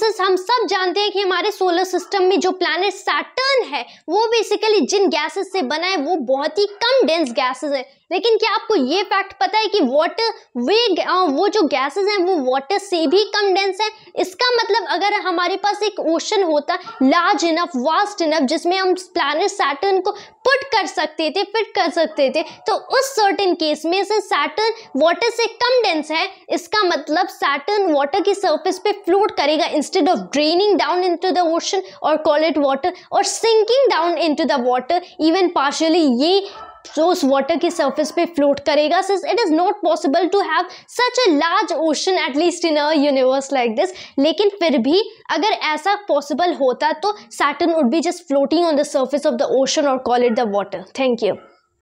gases हम सब जानते हैं कि हमारे सोलर सिस्टम में जो प्लैनेट सैटर्न है वो बेसिकली जिन गैसेस से बना है वो बहुत ही कम डेंस गैसेस है लेकिन क्या आपको ये फैक्ट पता है कि वाटर वे वो जो गैसेस हैं वो वाटर से भी कम डेंस है इसका अगर हमारे पास एक ओशन होता लार्ज इनफ वास्ट इनफ जिसमें हम प्लानट सैटर्न को पुट कर सकते थे फिट कर सकते थे तो उस सर्टेन केस में से सैटर्न वाटर से कम डेंस है इसका मतलब सैटर्न वाटर की सरफेस पे फ्लोट करेगा instead of draining down into the ocean or call it water or sinking down into the water even partially ये जो तो उस वाटर की सरफेस पे फ्लोट करेगा since it is not possible to have such a large ocean at least in a universe like this लेकिन फिर भी अगर ऐसा पॉसिबल होता तो Saturn would be just floating on the surface of the ocean or call it the water thank you